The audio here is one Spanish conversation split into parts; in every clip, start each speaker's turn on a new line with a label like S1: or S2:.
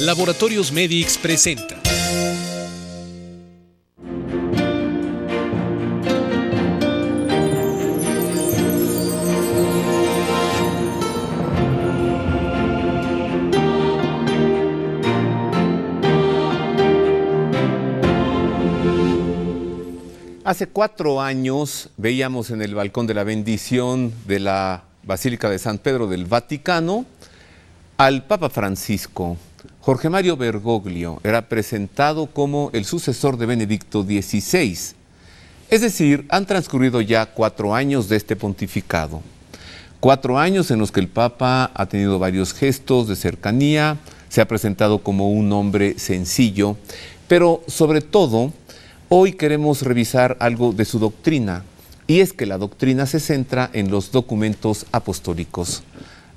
S1: Laboratorios Medix presenta. Hace cuatro años veíamos en el balcón de la bendición de la Basílica de San Pedro del Vaticano al Papa Francisco Jorge Mario Bergoglio era presentado como el sucesor de Benedicto XVI. Es decir, han transcurrido ya cuatro años de este pontificado. Cuatro años en los que el Papa ha tenido varios gestos de cercanía, se ha presentado como un hombre sencillo, pero sobre todo, hoy queremos revisar algo de su doctrina, y es que la doctrina se centra en los documentos apostólicos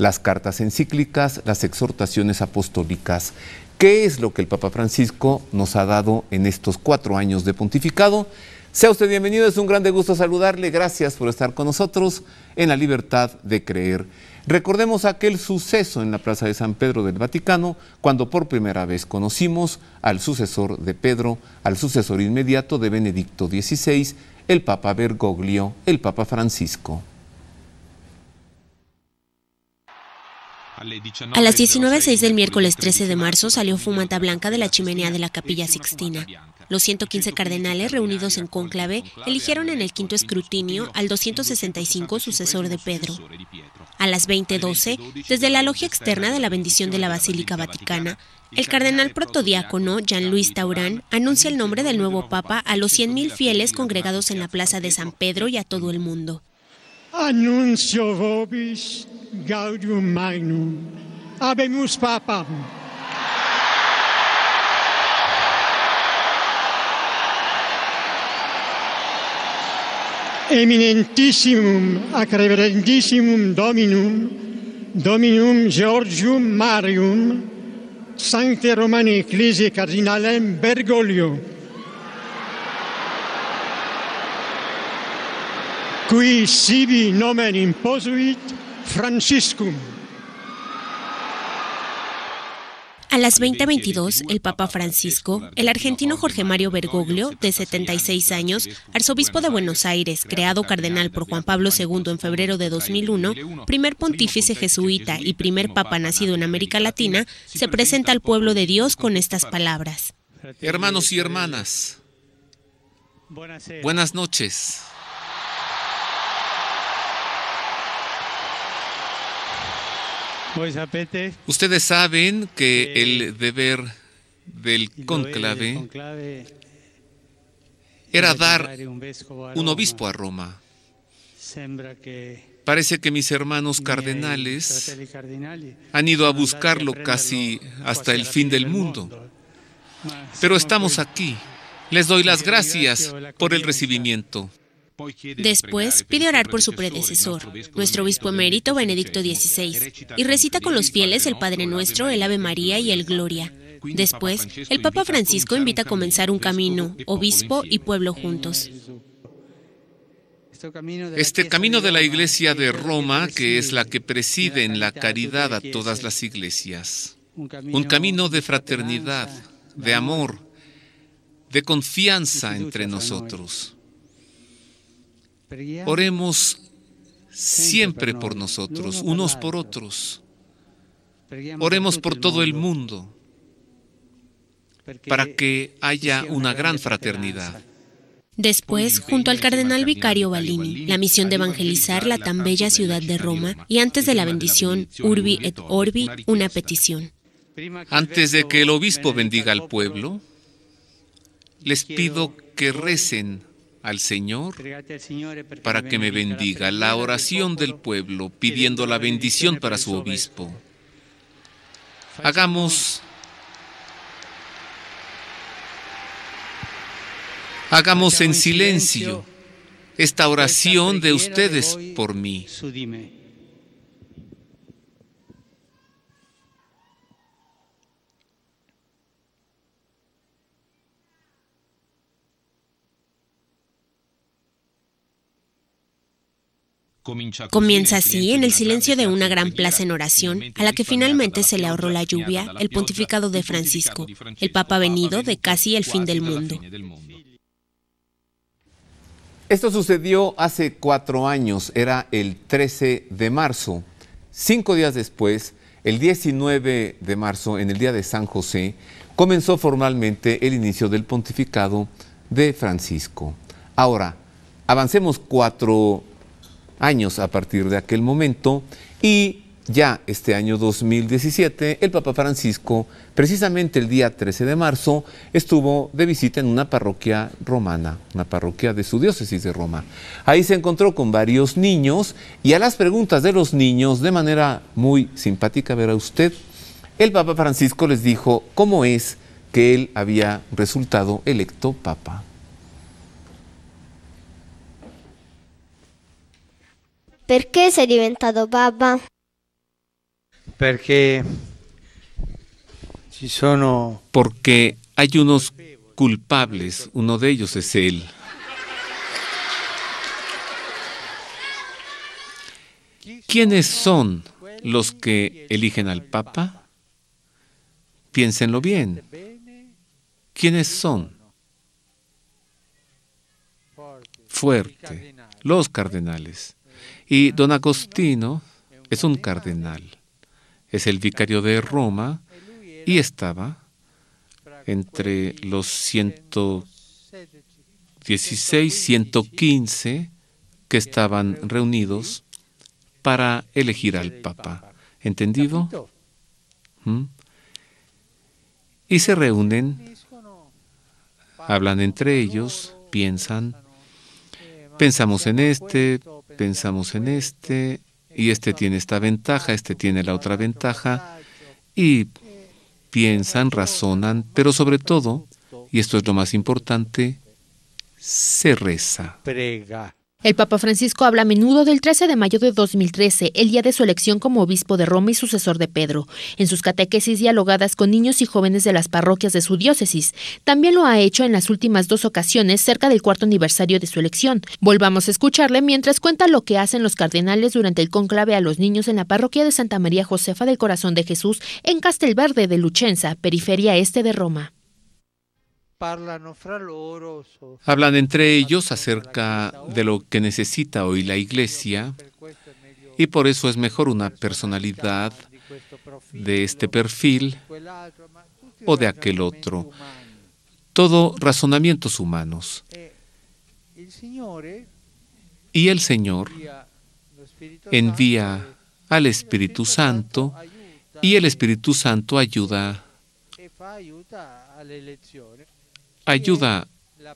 S1: las cartas encíclicas, las exhortaciones apostólicas. ¿Qué es lo que el Papa Francisco nos ha dado en estos cuatro años de pontificado? Sea usted bienvenido, es un grande gusto saludarle. Gracias por estar con nosotros en la libertad de creer. Recordemos aquel suceso en la Plaza de San Pedro del Vaticano, cuando por primera vez conocimos al sucesor de Pedro, al sucesor inmediato de Benedicto XVI, el Papa Bergoglio, el Papa Francisco.
S2: A las 19.06
S3: del miércoles 13 de marzo salió fumata blanca de la chimenea de la capilla Sixtina. Los 115 cardenales reunidos en cónclave eligieron en el quinto escrutinio al 265 sucesor de Pedro. A las 20.12, desde la logia externa de la bendición de la Basílica Vaticana, el cardenal protodiácono Jean-Louis Taurán anuncia el nombre del nuevo Papa a los 100.000 fieles congregados en la Plaza de San Pedro y a todo el mundo. annuncio vobis gaudium magnum abemus papam eminentissimum ac reverendissimum dominum dominum georgium marium sancte romane ecclesiae cardinalem bergoglio qui sibi nomen imposuit Franciscum. A las 20:22, el Papa Francisco, el argentino Jorge Mario Bergoglio, de 76 años, arzobispo de Buenos Aires, creado cardenal por Juan Pablo II en febrero de 2001, primer pontífice jesuita y primer papa nacido en América Latina, se presenta al pueblo de Dios con estas palabras.
S1: Hermanos y hermanas, buenas noches. Pues, Ustedes saben que eh, el deber del conclave era dar un obispo a Roma. Parece que mis hermanos cardenales han ido a buscarlo casi hasta el fin del mundo. Pero estamos aquí. Les doy las gracias por el recibimiento.
S3: Después pide orar por su predecesor, nuestro obispo emérito Benedicto XVI, y recita con los fieles el Padre Nuestro, el Ave María y el Gloria. Después, el Papa Francisco invita a comenzar un camino, obispo y pueblo juntos.
S1: Este camino de la Iglesia de Roma, que es la que preside en la caridad a todas las iglesias. Un camino de fraternidad, de amor, de confianza entre nosotros. Oremos siempre por nosotros, unos por otros. Oremos por todo el mundo para que haya una gran fraternidad.
S3: Después, junto al cardenal vicario Balini, la misión de evangelizar la tan bella ciudad de Roma y antes de la bendición, Urbi et Orbi, una petición.
S1: Antes de que el obispo bendiga al pueblo, les pido que recen al Señor para que me bendiga. La oración del pueblo pidiendo la bendición para su obispo. Hagamos Hagamos en silencio esta pues oración de ustedes por mí.
S3: Comienza así, en el silencio de una gran plaza en oración, a la que finalmente se le ahorró la lluvia, el pontificado de Francisco, el Papa venido de casi el fin del mundo.
S1: Esto sucedió hace cuatro años, era el 13 de marzo. Cinco días después, el 19 de marzo, en el Día de San José, comenzó formalmente el inicio del pontificado de Francisco. Ahora, avancemos cuatro años a partir de aquel momento y ya este año 2017, el Papa Francisco, precisamente el día 13 de marzo, estuvo de visita en una parroquia romana, una parroquia de su diócesis de Roma. Ahí se encontró con varios niños y a las preguntas de los niños, de manera muy simpática, verá usted, el Papa Francisco les dijo cómo es que él había resultado electo Papa.
S3: ¿Por qué se ha diventado ci
S1: Porque hay unos culpables, uno de ellos es él. ¿Quiénes son los que eligen al Papa? Piénsenlo bien. ¿Quiénes son? Fuerte, los cardenales. Y don Agostino es un cardenal, es el vicario de Roma y estaba entre los 116, 115 que estaban reunidos para elegir al Papa. ¿Entendido? ¿Mm? Y se reúnen, hablan entre ellos, piensan, pensamos en este, pensamos en este, y este tiene esta ventaja, este tiene la otra ventaja, y piensan, razonan, pero sobre todo, y esto es lo más importante, se reza.
S2: El Papa Francisco habla a menudo del 13 de mayo de 2013, el día de su elección como obispo de Roma y sucesor de Pedro, en sus catequesis dialogadas con niños y jóvenes de las parroquias de su diócesis. También lo ha hecho en las últimas dos ocasiones cerca del cuarto aniversario de su elección. Volvamos a escucharle mientras cuenta lo que hacen los cardenales durante el conclave a los niños en la parroquia de Santa María Josefa del Corazón de Jesús en Castelverde de Luchenza, periferia este de Roma.
S1: Hablan entre ellos acerca de lo que necesita hoy la iglesia y por eso es mejor una personalidad de este perfil este o de aquel otro. Todo razonamientos humanos. Eh, eh, y el Señor envía al Espíritu Santo y el Espíritu Santo ayuda ayuda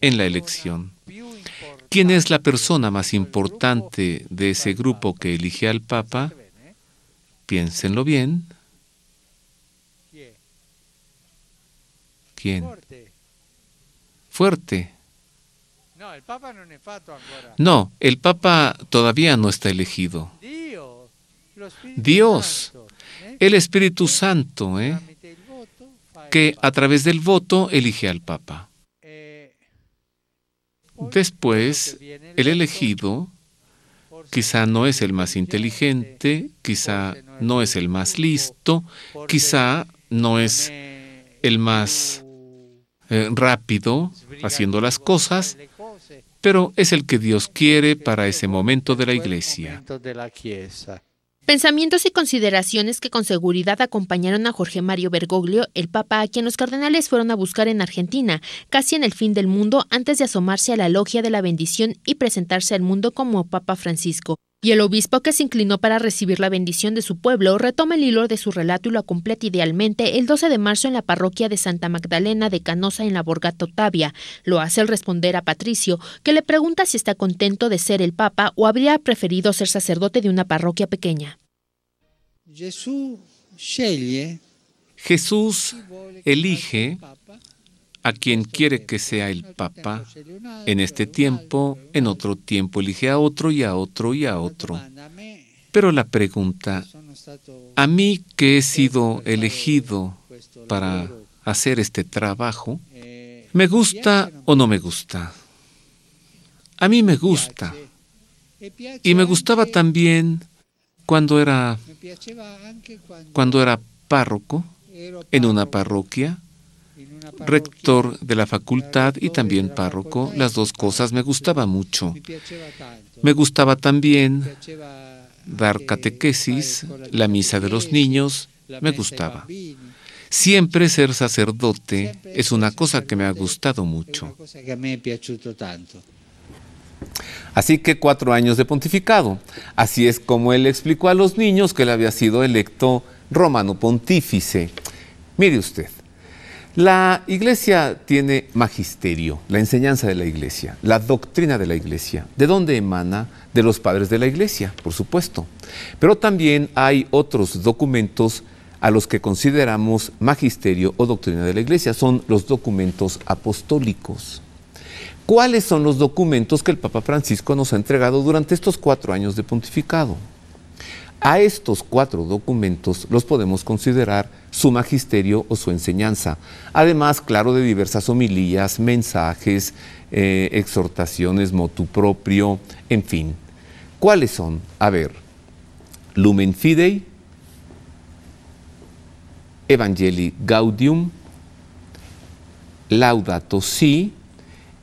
S1: en la elección. ¿Quién es la persona más importante de ese grupo que elige al Papa? Piénsenlo bien. ¿Quién? Fuerte. No, el Papa todavía no está elegido. Dios, el Espíritu Santo, ¿eh? que a través del voto elige al Papa. Después, el elegido quizá no es el más inteligente, quizá no es el más listo, quizá no es el más eh, rápido haciendo las cosas, pero es el que Dios quiere para ese momento de la iglesia.
S2: Pensamientos y consideraciones que con seguridad acompañaron a Jorge Mario Bergoglio, el Papa a quien los cardenales fueron a buscar en Argentina, casi en el fin del mundo, antes de asomarse a la logia de la bendición y presentarse al mundo como Papa Francisco. Y el obispo que se inclinó para recibir la bendición de su pueblo retoma el hilo de su relato y lo completa idealmente el 12 de marzo en la parroquia de Santa Magdalena de Canosa en la Borgata Octavia. Lo hace al responder a Patricio, que le pregunta si está contento de ser el papa o habría preferido ser sacerdote de una parroquia pequeña.
S1: Jesús elige a quien quiere que sea el Papa en este tiempo, en otro tiempo elige a otro y a otro y a otro. Pero la pregunta, a mí que he sido elegido para hacer este trabajo, ¿me gusta o no me gusta? A mí me gusta. Y me gustaba también cuando era, cuando era párroco en una parroquia rector de la facultad y también párroco. Las dos cosas me gustaba mucho. Me gustaba también dar catequesis, la misa de los niños, me gustaba. Siempre ser sacerdote es una cosa que me ha gustado mucho. Así que cuatro años de pontificado. Así es como él explicó a los niños que él había sido electo romano pontífice. Mire usted. La iglesia tiene magisterio, la enseñanza de la iglesia, la doctrina de la iglesia. ¿De dónde emana? De los padres de la iglesia, por supuesto. Pero también hay otros documentos a los que consideramos magisterio o doctrina de la iglesia. Son los documentos apostólicos. ¿Cuáles son los documentos que el Papa Francisco nos ha entregado durante estos cuatro años de pontificado? A estos cuatro documentos los podemos considerar su magisterio o su enseñanza, además, claro, de diversas homilías, mensajes, eh, exhortaciones, motu propio, en fin. ¿Cuáles son? A ver, Lumen Fidei, Evangelii Gaudium, Laudato Si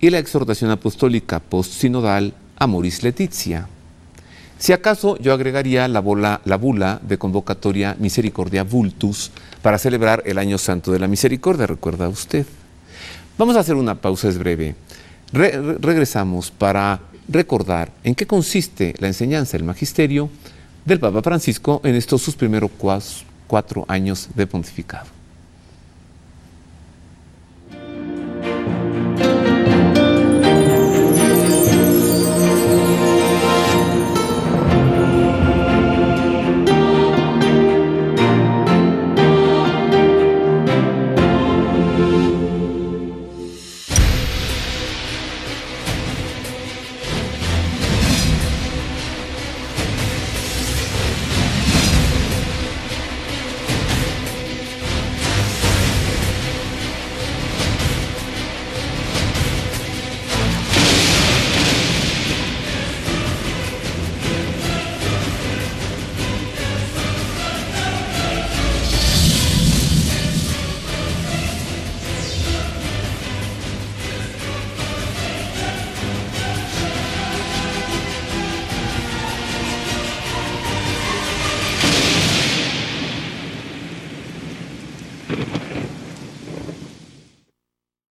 S1: y la exhortación apostólica post-sinodal Amoris Letizia. Si acaso yo agregaría la, bola, la bula de convocatoria Misericordia Vultus para celebrar el Año Santo de la Misericordia, recuerda usted. Vamos a hacer una pausa, es breve. regresamos para recordar en qué consiste la enseñanza del magisterio del Papa Francisco en estos sus primeros cuatro años de pontificado.